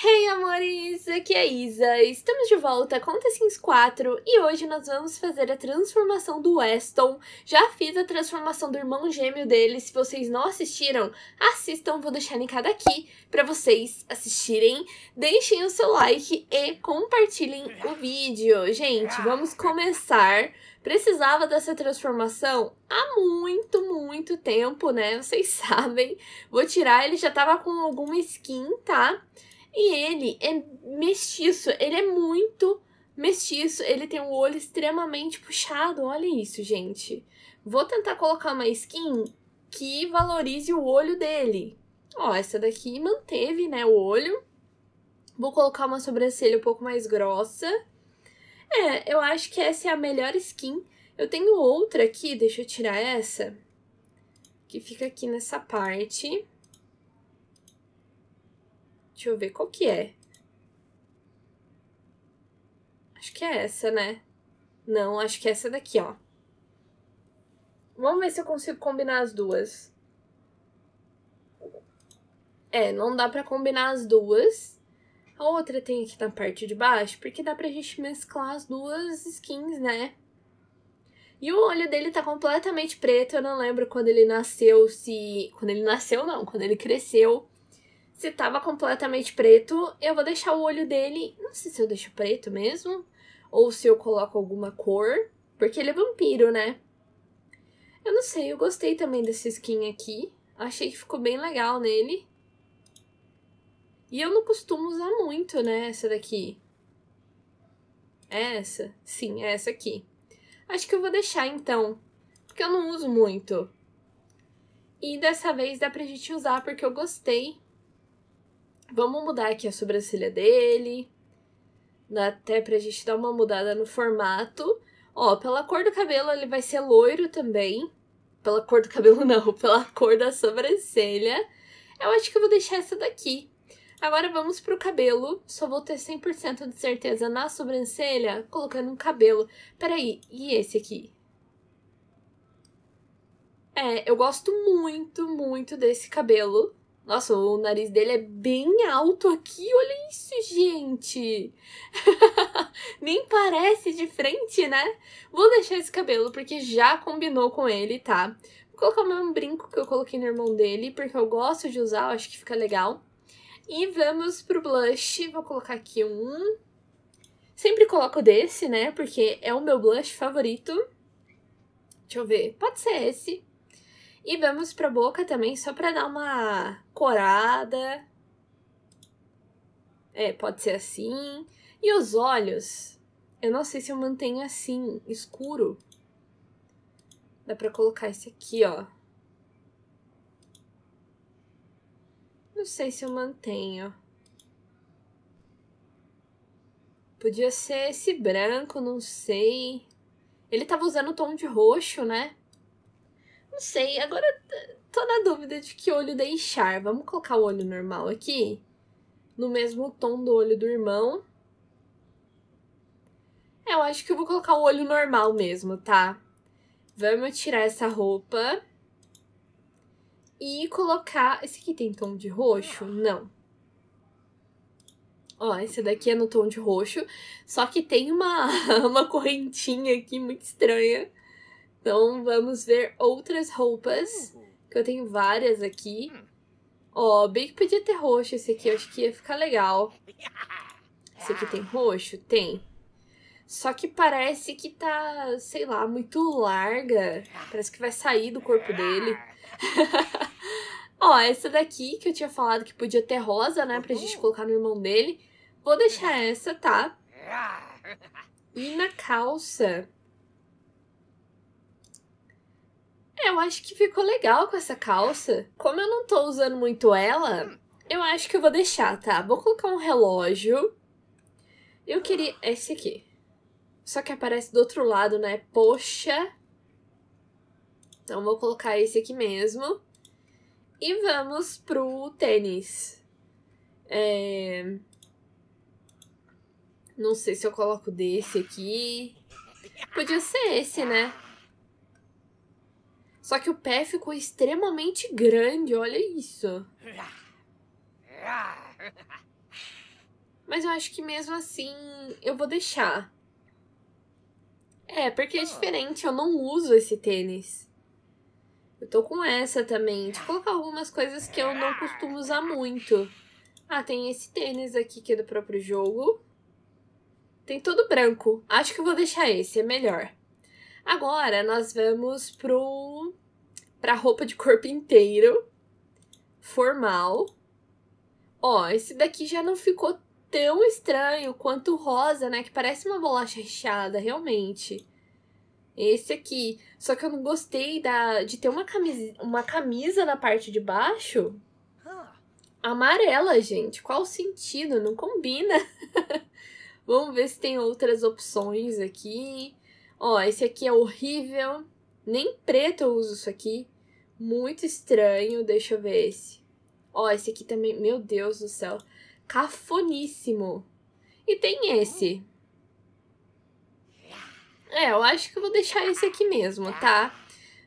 Hey amores, aqui é a Isa, estamos de volta com The Sims 4 e hoje nós vamos fazer a transformação do Weston. Já fiz a transformação do irmão gêmeo dele, se vocês não assistiram, assistam, vou deixar linkado aqui para vocês assistirem. Deixem o seu like e compartilhem o vídeo. Gente, vamos começar. Precisava dessa transformação há muito, muito tempo, né? Vocês sabem. Vou tirar, ele já tava com alguma skin, tá? Tá? E ele é mestiço, ele é muito mestiço, ele tem um olho extremamente puxado. Olha isso, gente. Vou tentar colocar uma skin que valorize o olho dele. Ó, essa daqui manteve, né, o olho. Vou colocar uma sobrancelha um pouco mais grossa. É, eu acho que essa é a melhor skin. Eu tenho outra aqui, deixa eu tirar essa. Que fica aqui nessa parte. Deixa eu ver qual que é. Acho que é essa, né? Não, acho que é essa daqui, ó. Vamos ver se eu consigo combinar as duas. É, não dá pra combinar as duas. A outra tem aqui na tá parte de baixo, porque dá pra gente mesclar as duas skins, né? E o olho dele tá completamente preto, eu não lembro quando ele nasceu, se... Quando ele nasceu, não. Quando ele cresceu, se tava completamente preto, eu vou deixar o olho dele. Não sei se eu deixo preto mesmo. Ou se eu coloco alguma cor. Porque ele é vampiro, né? Eu não sei, eu gostei também desse skin aqui. Achei que ficou bem legal nele. E eu não costumo usar muito, né? Essa daqui. essa? Sim, é essa aqui. Acho que eu vou deixar então. Porque eu não uso muito. E dessa vez dá pra gente usar porque eu gostei. Vamos mudar aqui a sobrancelha dele. Dá até pra gente dar uma mudada no formato. Ó, pela cor do cabelo ele vai ser loiro também. Pela cor do cabelo não, pela cor da sobrancelha. Eu acho que eu vou deixar essa daqui. Agora vamos pro cabelo. Só vou ter 100% de certeza na sobrancelha colocando um cabelo. Peraí, e esse aqui? É, eu gosto muito, muito desse cabelo. Nossa, o nariz dele é bem alto aqui, olha isso, gente! Nem parece de frente, né? Vou deixar esse cabelo porque já combinou com ele, tá? Vou colocar o mesmo brinco que eu coloquei no irmão dele, porque eu gosto de usar, eu acho que fica legal. E vamos pro blush, vou colocar aqui um. Sempre coloco desse, né? Porque é o meu blush favorito. Deixa eu ver, pode ser esse. E vamos pra boca também, só pra dar uma corada. É, pode ser assim. E os olhos? Eu não sei se eu mantenho assim, escuro. Dá pra colocar esse aqui, ó. Não sei se eu mantenho. Podia ser esse branco, não sei. Ele tava usando o tom de roxo, né? Não sei, agora tô na dúvida de que olho deixar. Vamos colocar o olho normal aqui? No mesmo tom do olho do irmão. É, eu acho que eu vou colocar o olho normal mesmo, tá? Vamos tirar essa roupa. E colocar... Esse aqui tem tom de roxo? Não. Ó, esse daqui é no tom de roxo. Só que tem uma, uma correntinha aqui muito estranha. Então vamos ver outras roupas, uhum. que eu tenho várias aqui. Hum. Ó, oh, bem que podia ter roxo esse aqui, eu acho que ia ficar legal. Esse aqui tem roxo? Tem. Só que parece que tá, sei lá, muito larga. Parece que vai sair do corpo dele. Ó, essa daqui que eu tinha falado que podia ter rosa, né? Pra gente uhum. colocar no irmão dele. Vou deixar essa, tá? E na calça, Eu acho que ficou legal com essa calça. Como eu não tô usando muito ela, eu acho que eu vou deixar, tá? Vou colocar um relógio. Eu queria esse aqui. Só que aparece do outro lado, né? Poxa. Então vou colocar esse aqui mesmo. E vamos pro tênis. É... Não sei se eu coloco desse aqui. Podia ser esse, né? Só que o pé ficou extremamente grande, olha isso. Mas eu acho que mesmo assim eu vou deixar. É, porque é diferente, eu não uso esse tênis. Eu tô com essa também, de colocar algumas coisas que eu não costumo usar muito. Ah, tem esse tênis aqui que é do próprio jogo. Tem todo branco. Acho que eu vou deixar esse, é melhor. Agora nós vamos pro para roupa de corpo inteiro, formal. Ó, esse daqui já não ficou tão estranho quanto o rosa, né? Que parece uma bolacha recheada, realmente. Esse aqui. Só que eu não gostei da, de ter uma camisa, uma camisa na parte de baixo. Amarela, gente. Qual o sentido? Não combina. Vamos ver se tem outras opções aqui. Ó, esse aqui é horrível. Nem preto eu uso isso aqui. Muito estranho. Deixa eu ver esse. Ó, oh, esse aqui também. Meu Deus do céu. Cafoníssimo. E tem esse. É, eu acho que eu vou deixar esse aqui mesmo, tá?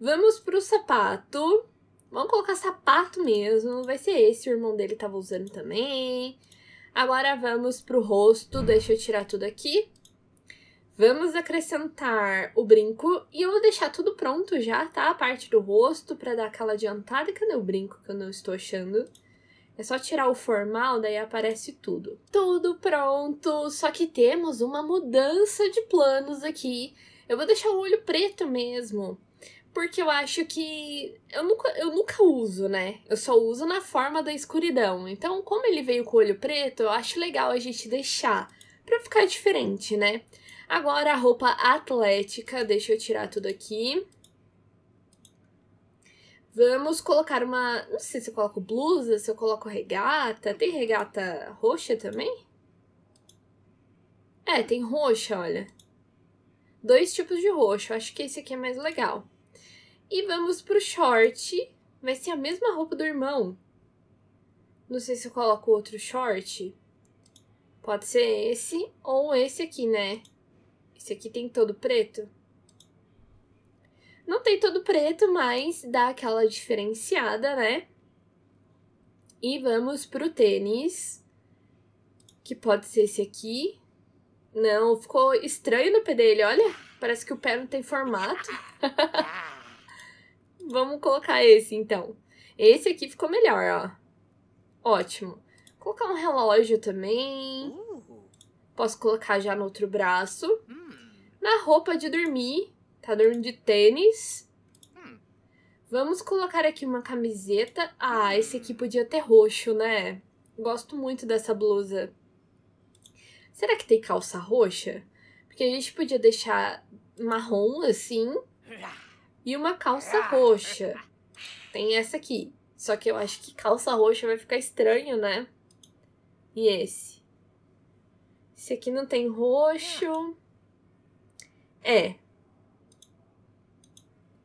Vamos pro sapato. Vamos colocar sapato mesmo. Vai ser esse, o irmão dele tava usando também. Agora vamos pro rosto. Deixa eu tirar tudo aqui. Vamos acrescentar o brinco e eu vou deixar tudo pronto já, tá? A parte do rosto para dar aquela adiantada. Cadê o brinco que eu não estou achando? É só tirar o formal, daí aparece tudo. Tudo pronto, só que temos uma mudança de planos aqui. Eu vou deixar o olho preto mesmo, porque eu acho que eu nunca, eu nunca uso, né? Eu só uso na forma da escuridão. Então, como ele veio com o olho preto, eu acho legal a gente deixar para ficar diferente, né? Agora a roupa atlética, deixa eu tirar tudo aqui. Vamos colocar uma, não sei se eu coloco blusa, se eu coloco regata, tem regata roxa também? É, tem roxa, olha. Dois tipos de roxo, acho que esse aqui é mais legal. E vamos pro short, vai ser a mesma roupa do irmão. Não sei se eu coloco outro short. Pode ser esse ou esse aqui, né? Esse aqui tem todo preto? Não tem todo preto, mas dá aquela diferenciada, né? E vamos pro tênis, que pode ser esse aqui. Não, ficou estranho no pé dele, olha. Parece que o pé não tem formato. vamos colocar esse, então. Esse aqui ficou melhor, ó. Ótimo. Vou colocar um relógio também. Uh. Posso colocar já no outro braço. Hum. Na roupa de dormir, tá dormindo de tênis. Hum. Vamos colocar aqui uma camiseta. Ah, esse aqui podia ter roxo, né? Gosto muito dessa blusa. Será que tem calça roxa? Porque a gente podia deixar marrom assim e uma calça roxa. Tem essa aqui. Só que eu acho que calça roxa vai ficar estranho, né? E esse? Esse aqui não tem roxo. É.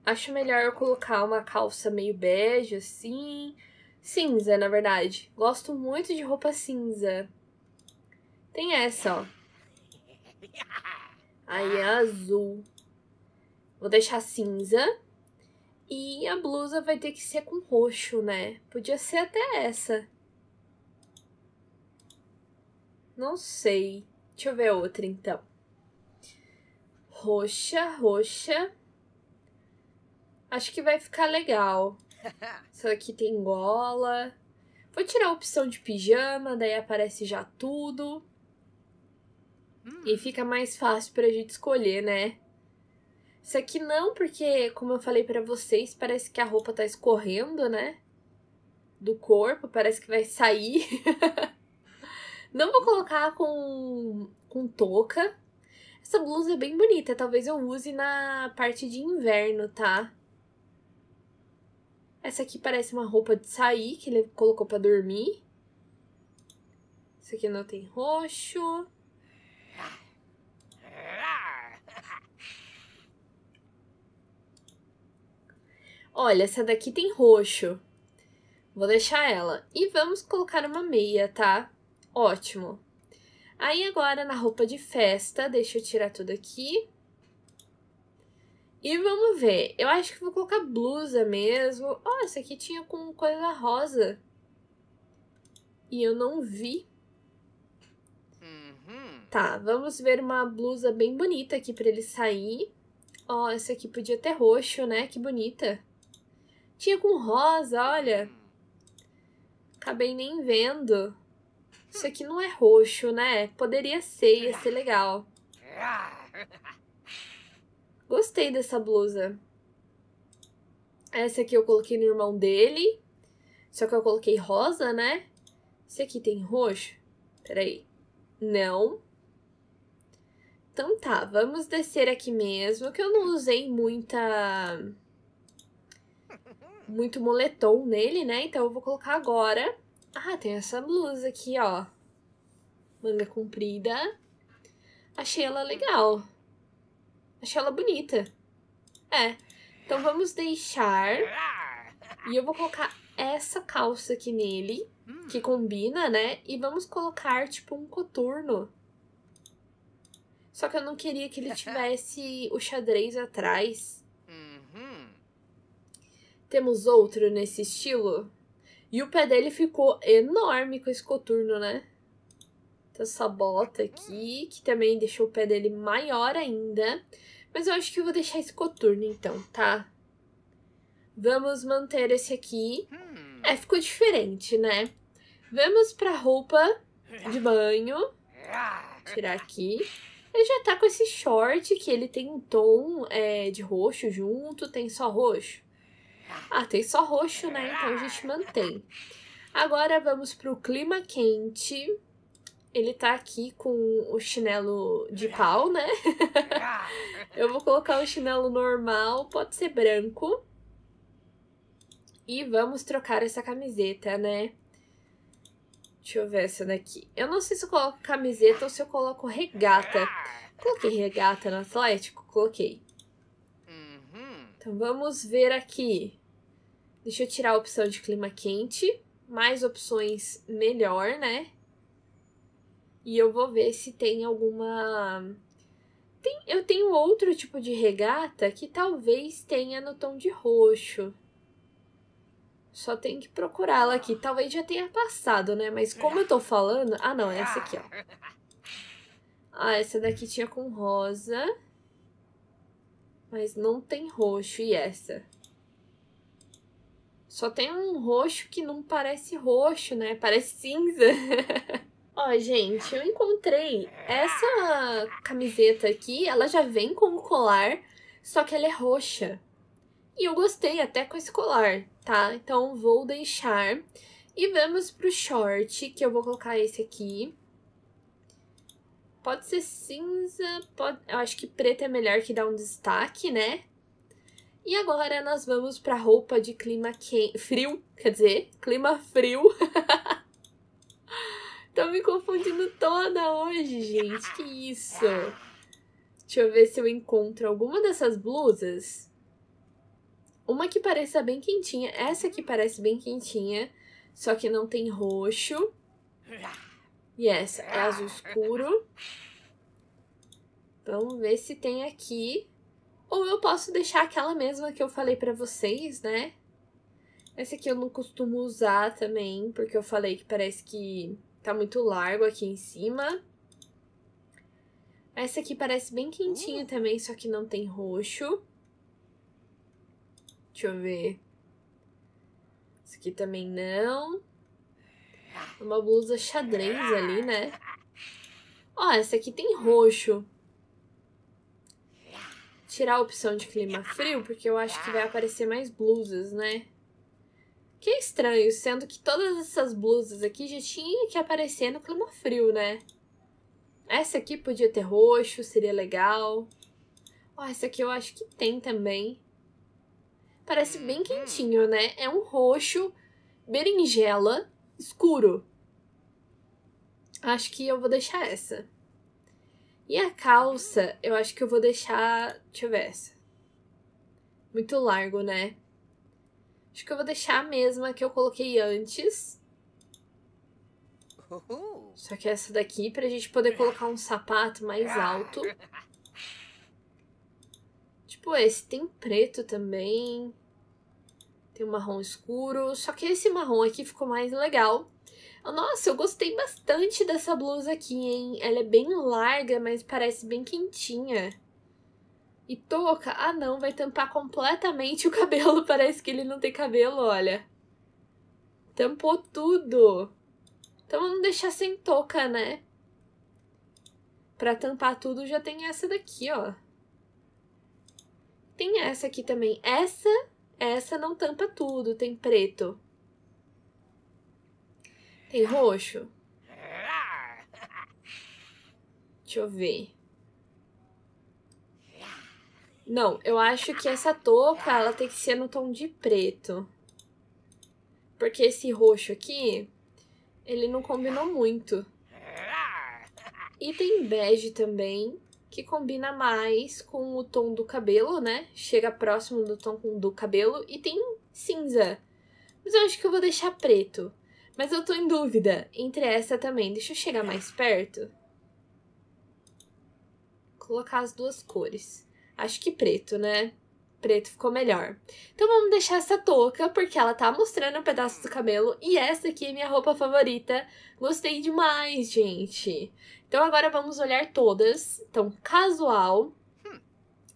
Acho melhor eu colocar uma calça meio bege, assim. Cinza, na verdade. Gosto muito de roupa cinza. Tem essa, ó. Aí é azul. Vou deixar cinza. E a blusa vai ter que ser com roxo, né? Podia ser até essa. Não sei. Deixa eu ver outra, então roxa, roxa. Acho que vai ficar legal. Isso aqui tem gola. Vou tirar a opção de pijama, daí aparece já tudo. Hum. E fica mais fácil pra gente escolher, né? Isso aqui não, porque, como eu falei para vocês, parece que a roupa tá escorrendo, né? Do corpo, parece que vai sair. não vou hum. colocar com, com touca, essa blusa é bem bonita, talvez eu use na parte de inverno, tá? Essa aqui parece uma roupa de sair que ele colocou pra dormir. Isso aqui não tem roxo. Olha, essa daqui tem roxo. Vou deixar ela. E vamos colocar uma meia, tá? Ótimo. Aí agora na roupa de festa, deixa eu tirar tudo aqui. E vamos ver, eu acho que vou colocar blusa mesmo. Ó, oh, essa aqui tinha com coisa rosa. E eu não vi. Uhum. Tá, vamos ver uma blusa bem bonita aqui pra ele sair. Ó, oh, essa aqui podia ter roxo, né? Que bonita. Tinha com rosa, olha. Hum. Acabei nem vendo. Isso aqui não é roxo, né? Poderia ser, ia ser legal. Gostei dessa blusa. Essa aqui eu coloquei no irmão dele. Só que eu coloquei rosa, né? Esse aqui tem roxo? Peraí. Não. Então tá, vamos descer aqui mesmo, que eu não usei muita... Muito moletom nele, né? Então eu vou colocar agora. Ah, tem essa blusa aqui, ó. Manga comprida. Achei ela legal. Achei ela bonita. É. Então vamos deixar. E eu vou colocar essa calça aqui nele, que combina, né? E vamos colocar, tipo, um coturno. Só que eu não queria que ele tivesse o xadrez atrás. Uhum. Temos outro nesse estilo? E o pé dele ficou enorme com esse coturno, né? Então, essa bota aqui, que também deixou o pé dele maior ainda. Mas eu acho que eu vou deixar esse coturno então, tá? Vamos manter esse aqui. É, ficou diferente, né? Vamos pra roupa de banho. Tirar aqui. Ele já tá com esse short que ele tem um tom é, de roxo junto, tem só roxo. Ah, tem só roxo, né? Então a gente mantém. Agora vamos pro clima quente. Ele tá aqui com o chinelo de pau, né? Eu vou colocar o chinelo normal, pode ser branco. E vamos trocar essa camiseta, né? Deixa eu ver essa daqui. Eu não sei se eu coloco camiseta ou se eu coloco regata. Coloquei regata no Atlético? Coloquei. Uhum. Então vamos ver aqui. Deixa eu tirar a opção de clima quente. Mais opções, melhor, né? E eu vou ver se tem alguma. Tem, eu tenho outro tipo de regata que talvez tenha no tom de roxo. Só tem que procurá-la aqui. Talvez já tenha passado, né? Mas como eu tô falando. Ah, não, é essa aqui, ó. Ah, essa daqui tinha com rosa. Mas não tem roxo. E essa? Só tem um roxo que não parece roxo, né? Parece cinza. Ó, oh, gente, eu encontrei essa camiseta aqui, ela já vem com o colar, só que ela é roxa. E eu gostei até com esse colar, tá? Então vou deixar. E vamos pro short, que eu vou colocar esse aqui. Pode ser cinza, pode... eu acho que preto é melhor que dá um destaque, né? E agora nós vamos para roupa de clima frio, quer dizer, clima frio. Tô me confundindo toda hoje, gente. Que isso? Deixa eu ver se eu encontro alguma dessas blusas. Uma que pareça bem quentinha. Essa que parece bem quentinha, só que não tem roxo. E essa é azul escuro. Vamos ver se tem aqui ou eu posso deixar aquela mesma que eu falei para vocês, né? Essa aqui eu não costumo usar também, porque eu falei que parece que tá muito largo aqui em cima. Essa aqui parece bem quentinha uh. também, só que não tem roxo. Deixa eu ver. Essa aqui também não. Uma blusa xadrez ali, né? Ó, essa aqui tem roxo tirar a opção de clima frio, porque eu acho que vai aparecer mais blusas, né? Que estranho, sendo que todas essas blusas aqui já tinha que aparecer no clima frio, né? Essa aqui podia ter roxo, seria legal. Ó, oh, essa aqui eu acho que tem também. Parece bem uhum. quentinho, né? É um roxo berinjela escuro. Acho que eu vou deixar essa. E a calça, eu acho que eu vou deixar. Deixa eu ver essa. Muito largo, né? Acho que eu vou deixar a mesma que eu coloquei antes. Só que essa daqui, pra gente poder colocar um sapato mais alto. Tipo, esse tem preto também. Tem um marrom escuro. Só que esse marrom aqui ficou mais legal. Nossa, eu gostei bastante dessa blusa aqui, hein? Ela é bem larga, mas parece bem quentinha. E toca. Ah não, vai tampar completamente o cabelo, parece que ele não tem cabelo, olha. Tampou tudo. Então vamos deixar sem touca, né? Pra tampar tudo já tem essa daqui, ó. Tem essa aqui também. Essa, essa não tampa tudo, tem preto. Tem roxo? Deixa eu ver. Não, eu acho que essa touca, ela tem que ser no tom de preto. Porque esse roxo aqui, ele não combinou muito. E tem bege também, que combina mais com o tom do cabelo, né? Chega próximo do tom do cabelo. E tem cinza. Mas eu acho que eu vou deixar preto. Mas eu tô em dúvida entre essa também. Deixa eu chegar mais perto. Colocar as duas cores. Acho que preto, né? Preto ficou melhor. Então vamos deixar essa touca, porque ela tá mostrando um pedaço do cabelo. E essa aqui é minha roupa favorita. Gostei demais, gente. Então agora vamos olhar todas. Então, casual.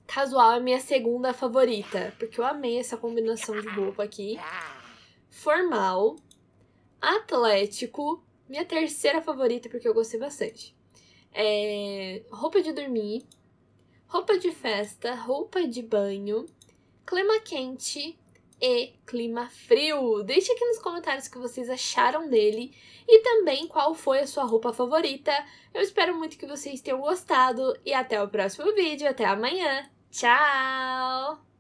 Casual é minha segunda favorita, porque eu amei essa combinação de roupa aqui. Formal. Atlético, minha terceira favorita, porque eu gostei bastante. É, roupa de dormir, roupa de festa, roupa de banho, clima quente e clima frio. Deixe aqui nos comentários o que vocês acharam dele e também qual foi a sua roupa favorita. Eu espero muito que vocês tenham gostado e até o próximo vídeo, até amanhã. Tchau!